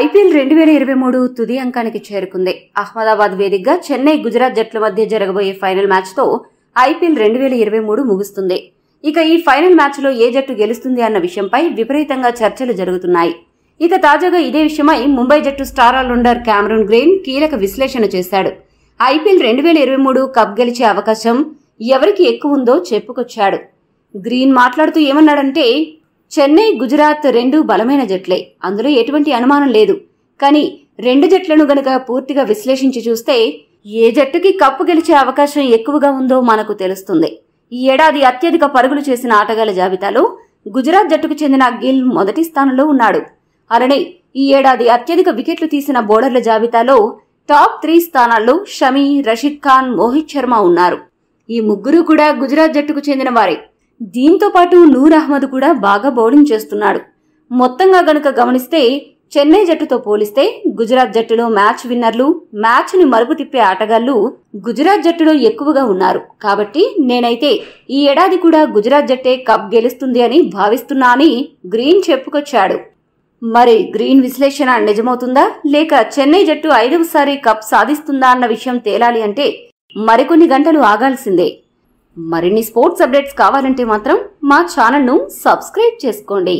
IPL రెండు వేల ఇరవై మూడు తుది అంకానికి చేరుకుంది అహ్మదాబాద్ వేదికగా చెన్నై గుజరాత్ జట్ల మధ్య జరగబోయే ఫైనల్ మ్యాచ్తో ఐపీఎల్ రెండు వేల ఇరవై మూడు ముగుస్తుంది ఇక ఈ ఫైనల్ మ్యాచ్లో ఏ జట్టు గెలుస్తుంది అన్న విషయంపై విపరీతంగా చర్చలు జరుగుతున్నాయి ఇక తాజాగా ఇదే విషయమై ముంబై జట్టు స్టార్ ఆల్రౌండర్ క్యామరూన్ గ్రీన్ కీలక విశ్లేషణ చేశాడు ఐపీఎల్ రెండు వేల ఇరవై మూడు కప్ గెలిచే అవకాశం ఎవరికి ఎక్కువ ఉందో చెప్పుకొచ్చాడు గ్రీన్ మాట్లాడుతూ ఏమన్నాడంటే చెన్నై గుజరాత్ రెండు బలమైన జట్లే అందులో ఎటువంటి అనుమానం లేదు కానీ రెండు జట్లను గనక పూర్తిగా విశ్లేషించి చూస్తే ఏ జట్టుకి కప్పు గెలిచే అవకాశం ఎక్కువగా ఉందో మనకు తెలుస్తుంది ఈ ఏడాది అత్యధిక పరుగులు చేసిన ఆటగాళ్ల జాబితాలో గుజరాత్ జట్టుకు చెందిన గిల్ మొదటి స్థానంలో ఉన్నాడు అలానే ఈ ఏడాది అత్యధిక వికెట్లు తీసిన బౌలర్ల జాబితాలో టాప్ త్రీ స్థానాల్లో షమీ రషీద్ ఖాన్ మోహిత్ శర్మ ఉన్నారు ఈ ముగ్గురు కూడా గుజరాత్ జట్టుకు చెందిన వారే దీంతో పాటు నూర్ అహ్మద్ కూడా బాగా బౌలింగ్ చేస్తున్నాడు మొత్తంగా గనుక గమనిస్తే చెన్నై జట్టుతో పోలిస్తే గుజరాత్ జట్టులో మ్యాచ్ విన్నర్లు మ్యాచ్ను మరుపు తిప్పే ఆటగాళ్లు గుజరాత్ జట్టులో ఎక్కువగా ఉన్నారు కాబట్టి నేనైతే ఈ ఏడాది కూడా గుజరాత్ జట్టే కప్ గెలుస్తుంది అని భావిస్తున్నా అని గ్రీన్ చెప్పుకొచ్చాడు మరి గ్రీన్ విశ్లేషణ నిజమవుతుందా లేక చెన్నై జట్టు ఐదవసారి కప్ సాధిస్తుందా అన్న విషయం తేలాలి అంటే మరికొన్ని గంటలు ఆగాల్సిందే మరిన్ని స్పోర్ట్స్ అప్డేట్స్ కావాలంటే మాత్రం మా ఛానల్ను సబ్స్క్రైబ్ చేసుకోండి